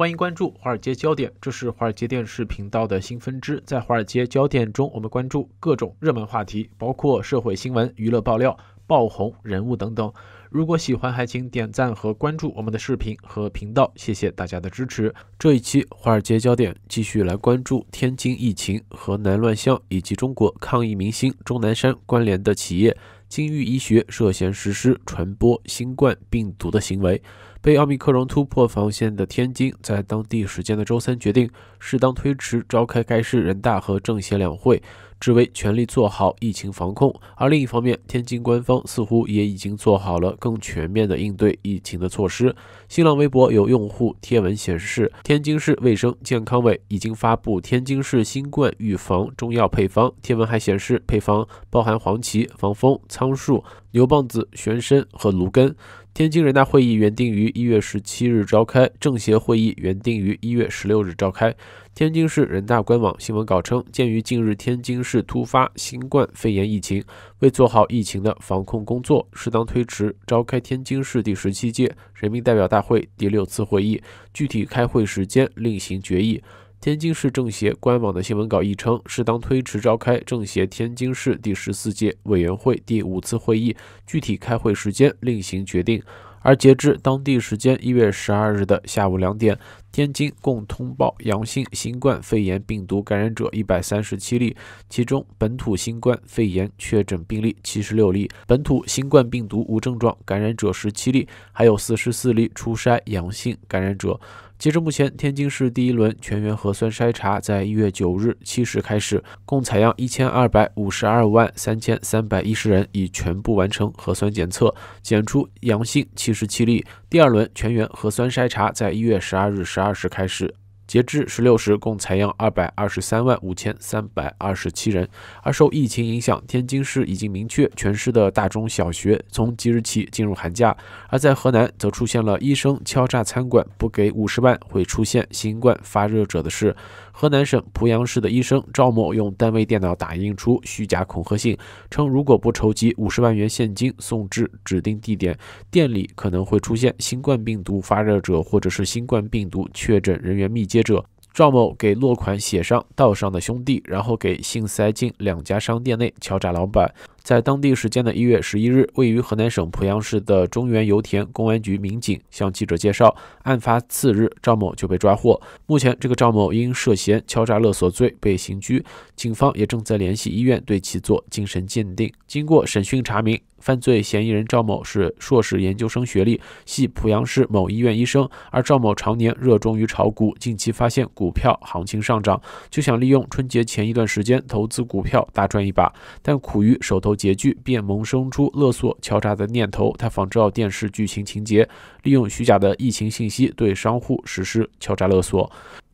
欢迎关注《华尔街焦点》，这是华尔街电视频道的新分支。在《华尔街焦点》中，我们关注各种热门话题，包括社会新闻、娱乐爆料、爆红人物等等。如果喜欢，还请点赞和关注我们的视频和频道。谢谢大家的支持。这一期《华尔街焦点》继续来关注天津疫情、河南乱象以及中国抗疫明星钟南山关联的企业金域医学涉嫌实施传播新冠病毒的行为。被奥密克戎突破防线的天津，在当地时间的周三决定适当推迟召开该市人大和政协两会。只为全力做好疫情防控，而另一方面，天津官方似乎也已经做好了更全面的应对疫情的措施。新浪微博有用户贴文显示，天津市卫生健康委已经发布天津市新冠预防中药配方。贴文还显示，配方包含黄芪、防风、苍术、牛蒡子、玄参和芦根。天津人大会议原定于一月十七日召开，政协会议原定于一月十六日召开。天津市人大官网新闻稿称，鉴于近日天津市突发新冠肺炎疫情，为做好疫情的防控工作，适当推迟召开天津市第十七届人民代表大会第六次会议，具体开会时间另行决议。天津市政协官网的新闻稿亦称，适当推迟召开政协天津市第十四届委员会第五次会议，具体开会时间另行决定。而截至当地时间一月十二日的下午两点，天津共通报阳性新冠肺炎病毒感染者一百三十七例，其中本土新冠肺炎确诊病例七十六例，本土新冠病毒无症状感染者十七例，还有四十四例初筛阳性感染者。截至目前，天津市第一轮全员核酸筛查在一月九日七时开始，共采样一千二百五十二万三千三百一十人，已全部完成核酸检测，检出阳性七十七例。第二轮全员核酸筛查在一月十二日十二时开始。截至十六时，共采样二百二十三万五千三百二十七人。而受疫情影响，天津市已经明确全市的大中小学从即日起进入寒假。而在河南，则出现了医生敲诈餐馆不给五十万会出现新冠发热者的事。河南省濮阳市的医生赵某用单位电脑打印出虚假恐吓信，称如果不筹集五十万元现金送至指定地点，店里可能会出现新冠病毒发热者或者是新冠病毒确诊人员密接者。赵某给落款写上“道上的兄弟”，然后给信塞进两家商店内敲诈老板。在当地时间的一月十一日，位于河南省濮阳市的中原油田公安局民警向记者介绍，案发次日，赵某就被抓获。目前，这个赵某因涉嫌敲诈勒索罪被刑拘，警方也正在联系医院对其做精神鉴定。经过审讯查明，犯罪嫌疑人赵某是硕士研究生学历，系濮阳市某医院医生。而赵某常年热衷于炒股，近期发现股票行情上涨，就想利用春节前一段时间投资股票大赚一把，但苦于手头。拮据便萌生出勒索、敲诈的念头。他仿照电视剧情情节，利用虚假的疫情信息对商户实施敲诈勒索。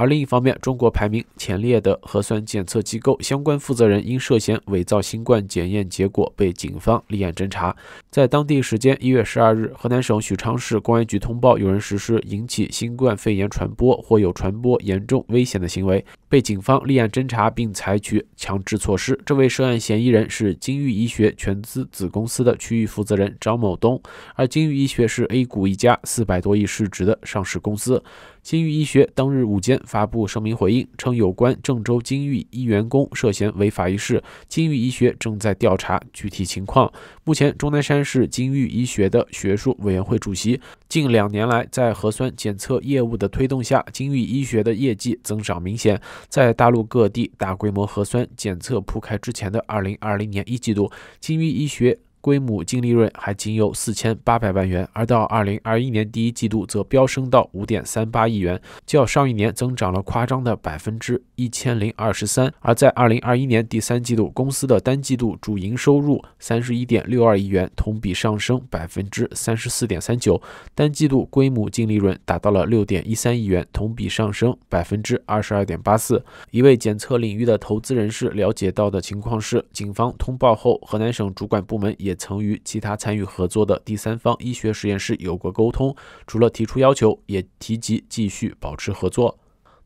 而另一方面，中国排名前列的核酸检测机构相关负责人因涉嫌伪造新冠检验结果被警方立案侦查。在当地时间一月十二日，河南省许昌市公安局通报，有人实施引起新冠肺炎传播或有传播严重危险的行为，被警方立案侦查并采取强制措施。这位涉案嫌疑人是金域医学全资子公司的区域负责人张某东，而金域医学是 A 股一家四百多亿市值的上市公司。金域医学当日午间发布声明回应称，有关郑州金域一员工涉嫌违法一事，金域医学正在调查具体情况。目前，钟南山是金域医学的学术委员会主席。近两年来，在核酸检测业务的推动下，金域医学的业绩增长明显。在大陆各地大规模核酸检测铺开之前的2020年一季度，金域医学。规模净利润还仅有四千八百万元，而到二零二一年第一季度则飙升到五点三八亿元，较上一年增长了夸张的百分之。一千零二十三，而在二零二一年第三季度，公司的单季度主营收入三十一点六二亿元，同比上升百分之三十四点三九，单季度归母净利润达到了六点一三亿元，同比上升百分之二十二点八四。一位检测领域的投资人士了解到的情况是，警方通报后，河南省主管部门也曾与其他参与合作的第三方医学实验室有过沟通，除了提出要求，也提及继续保持合作。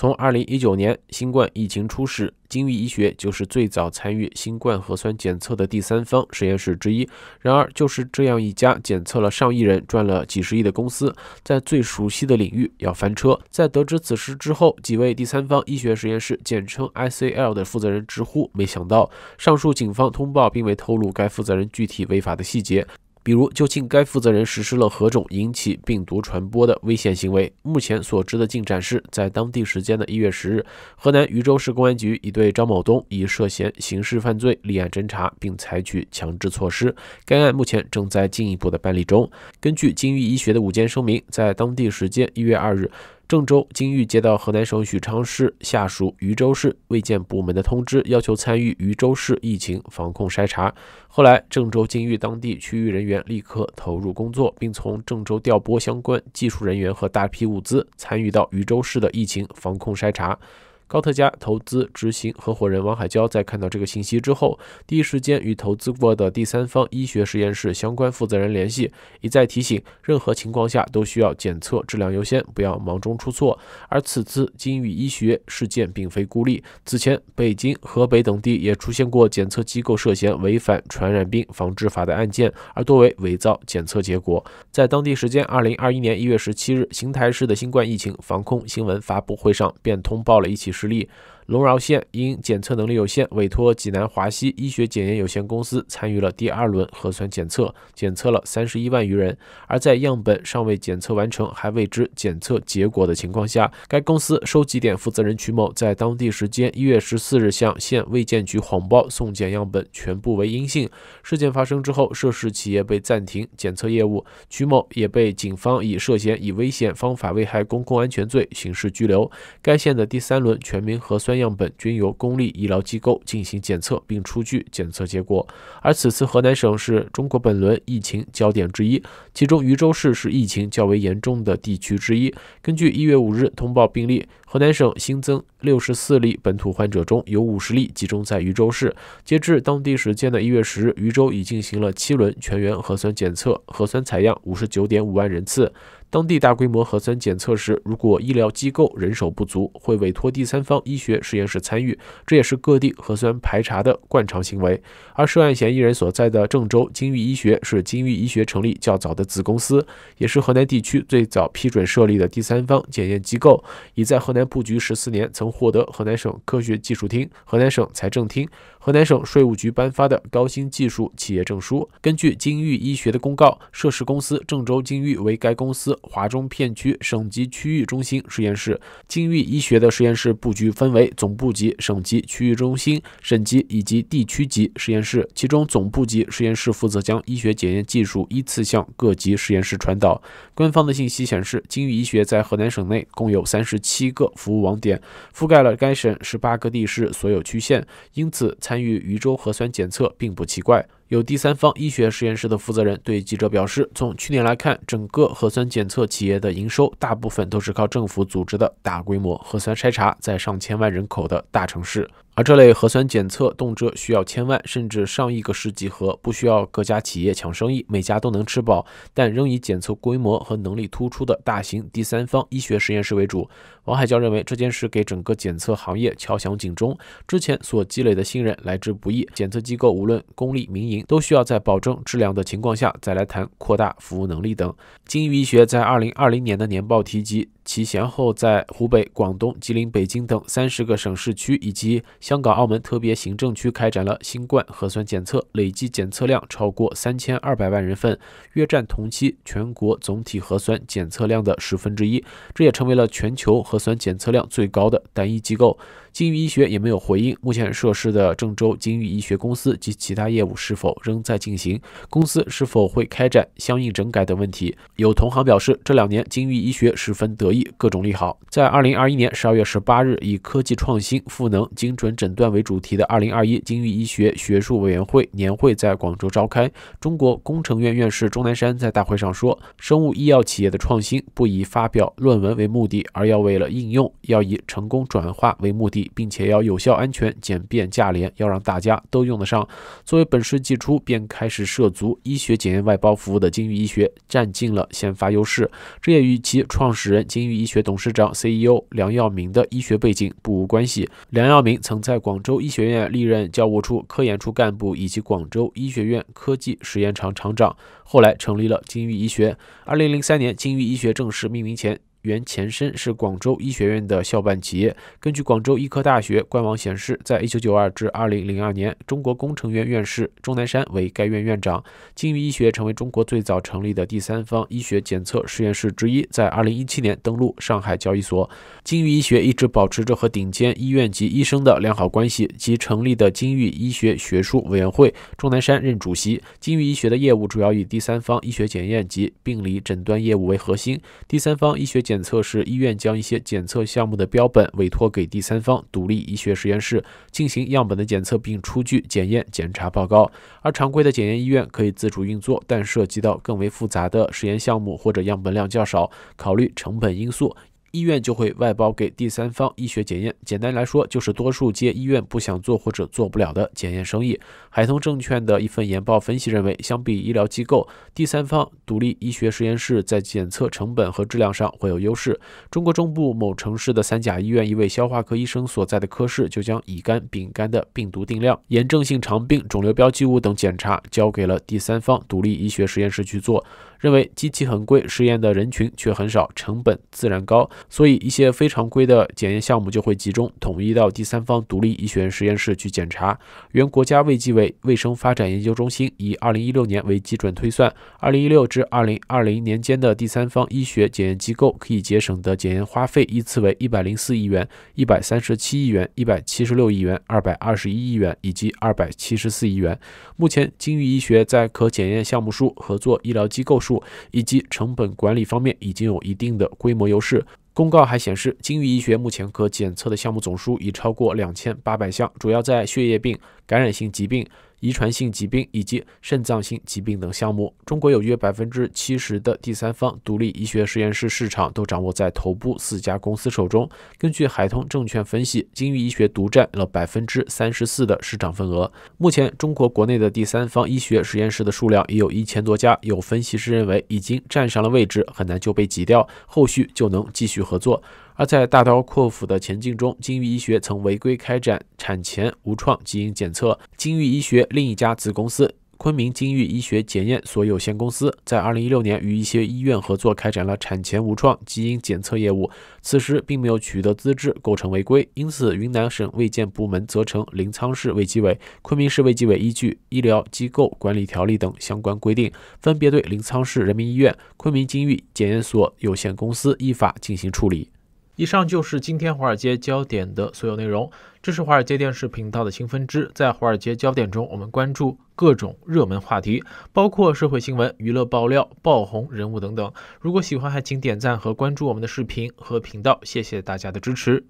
从二零一九年新冠疫情初始，金域医学就是最早参与新冠核酸检测的第三方实验室之一。然而，就是这样一家检测了上亿人、赚了几十亿的公司，在最熟悉的领域要翻车。在得知此事之后，几位第三方医学实验室（简称 ICL） 的负责人直呼没想到。上述警方通报并未透露该负责人具体违法的细节。比如，究竟该负责人实施了何种引起病毒传播的危险行为？目前所知的进展是，在当地时间的一月十日，河南禹州市公安局已对张某东以涉嫌刑事犯罪立案侦查，并采取强制措施。该案目前正在进一步的办理中。根据金域医学的午间声明，在当地时间一月二日。郑州金域接到河南省许昌市下属禹州市卫健部门的通知，要求参与禹州市疫情防控筛查。后来，郑州金域当地区域人员立刻投入工作，并从郑州调拨相关技术人员和大批物资，参与到禹州市的疫情防控筛查。高特佳投资执行合伙人王海娇在看到这个信息之后，第一时间与投资过的第三方医学实验室相关负责人联系，一再提醒，任何情况下都需要检测质量优先，不要忙中出错。而此次金域医学事件并非孤立，此前北京、河北等地也出现过检测机构涉嫌违反《传染病防治法》的案件，而多为伪造检测结果。在当地时间2021年1月17日，邢台市的新冠疫情防控新闻发布会上便通报了一起。实力。龙饶县因检测能力有限，委托济南华西医学检验有限公司参与了第二轮核酸检测，检测了三十一万余人。而在样本尚未检测完成、还未知检测结果的情况下，该公司收集点负责人曲某在当地时间一月十四日向县卫健局谎报送检样本全部为阴性。事件发生之后，涉事企业被暂停检测业务，曲某也被警方以涉嫌以危险方法危害公共安全罪刑事拘留。该县的第三轮全民核酸。样本均由公立医疗机构进行检测，并出具检测结果。而此次河南省是中国本轮疫情焦点之一，其中禹州市是疫情较为严重的地区之一。根据一月五日通报病例，河南省新增六十四例本土患者中，有五十例集中在禹州市。截至当地时间的一月十日，禹州已进行了七轮全员核酸检测，核酸采样五十九点五万人次。当地大规模核酸检测时，如果医疗机构人手不足，会委托第三方医学实验室参与，这也是各地核酸排查的惯常行为。而涉案嫌疑人所在的郑州金域医学是金域医学成立较早的子公司，也是河南地区最早批准设立的第三方检验机构，已在河南布局十四年，曾获得河南省科学技术厅、河南省财政厅。河南省税务局颁发的高新技术企业证书。根据金域医学的公告，涉事公司郑州金域为该公司华中片区省级区域中心实验室。金域医学的实验室布局分为总部级、省级区域中心、省级以及地区级实验室。其中，总部级实验室负责将医学检验技术依次向各级实验室传导。官方的信息显示，金域医学在河南省内共有三十七个服务网点，覆盖了该省十八个地市所有区县。因此参。参与渝州核酸检测并不奇怪。有第三方医学实验室的负责人对记者表示，从去年来看，整个核酸检测企业的营收大部分都是靠政府组织的大规模核酸筛查，在上千万人口的大城市。而这类核酸检测动辄需要千万甚至上亿个试剂盒，不需要各家企业抢生意，每家都能吃饱，但仍以检测规模和能力突出的大型第三方医学实验室为主。王海娇认为，这件事给整个检测行业敲响警钟，之前所积累的信任来之不易，检测机构无论公立民营。都需要在保证质量的情况下再来谈扩大服务能力等。金域医学在二零二零年的年报提及，其先后在湖北、广东、吉林、北京等三十个省市区以及香港、澳门特别行政区开展了新冠核酸检测，累计检测量超过三千二百万人份，约占同期全国总体核酸检测量的十分之一。这也成为了全球核酸检测量最高的单一机构。金域医学也没有回应目前涉事的郑州金域医学公司及其他业务是否。仍在进行，公司是否会开展相应整改等问题。有同行表示，这两年金域医学十分得意，各种利好。在2021年12月18日，以科技创新赋能精准诊断为主题的2021金域医学学术委员会年会在广州召开。中国工程院院士钟南山在大会上说，生物医药企业的创新不以发表论文为目的，而要为了应用，要以成功转化为目的，并且要有效、安全、简便、价廉，要让大家都用得上。作为本世纪。初便开始涉足医学检验外包服务的金域医学占尽了先发优势，这也与其创始人金域医学董事长 CEO 梁耀明的医学背景不无关系。梁耀明曾在广州医学院历任教务处、科研处干部以及广州医学院科技实验厂厂长，后来成立了金域医学。二零零三年，金域医学正式命名前。原前身是广州医学院的校办企业。根据广州医科大学官网显示，在一九九二至二零零二年，中国工程院院士钟南山为该院院长。金域医学成为中国最早成立的第三方医学检测实验室之一，在二零一七年登陆上海交易所。金域医学一直保持着和顶尖医院及医生的良好关系，及成立的金域医学学术委员会，钟南山任主席。金域医学的业务主要以第三方医学检验及病理诊断业务为核心，第三方医学。检测时，医院将一些检测项目的标本委托给第三方独立医学实验室进行样本的检测，并出具检验检查报告。而常规的检验，医院可以自主运作，但涉及到更为复杂的实验项目或者样本量较少，考虑成本因素。医院就会外包给第三方医学检验，简单来说就是多数接医院不想做或者做不了的检验生意。海通证券的一份研报分析认为，相比医疗机构，第三方独立医学实验室在检测成本和质量上会有优势。中国中部某城市的三甲医院一位消化科医生所在的科室，就将乙肝、丙肝的病毒定量、炎症性肠病、肿瘤标记物等检查交给了第三方独立医学实验室去做。认为机器很贵，实验的人群却很少，成本自然高。所以一些非常规的检验项目就会集中统一到第三方独立医学实验室去检查。原国家卫计委卫生发展研究中心以2016年为基准推算，2016至2020年间的第三方医学检验机构可以节省的检验花费依次为104亿元、137亿元、176亿元、221亿元以及274亿元。目前金域医学在可检验项目数、合作医疗机构数以及成本管理方面已经有一定的规模优势。公告还显示，金域医学目前可检测的项目总数已超过两千八百项，主要在血液病、感染性疾病。遗传性疾病以及肾脏性疾病等项目，中国有约百分之七十的第三方独立医学实验室市场都掌握在头部四家公司手中。根据海通证券分析，金域医学独占了百分之三十四的市场份额。目前，中国国内的第三方医学实验室的数量已有一千多家，有分析师认为已经站上了位置，很难就被挤掉，后续就能继续合作。而在大刀阔斧的前进中，金域医学曾违规开展产前无创基因检测。金域医学另一家子公司昆明金域医学检验所有限公司，在二零一六年与一些医院合作开展了产前无创基因检测业务，此时并没有取得资质，构成违规。因此，云南省卫健部门责成临沧市卫计委、昆明市卫计委依据《医疗机构管理条例》等相关规定，分别对临沧市人民医院、昆明金域检验所有限公司依法进行处理。以上就是今天《华尔街焦点》的所有内容。这是《华尔街电视》频道的新分支，在《华尔街焦点》中，我们关注各种热门话题，包括社会新闻、娱乐爆料、爆红人物等等。如果喜欢，还请点赞和关注我们的视频和频道。谢谢大家的支持！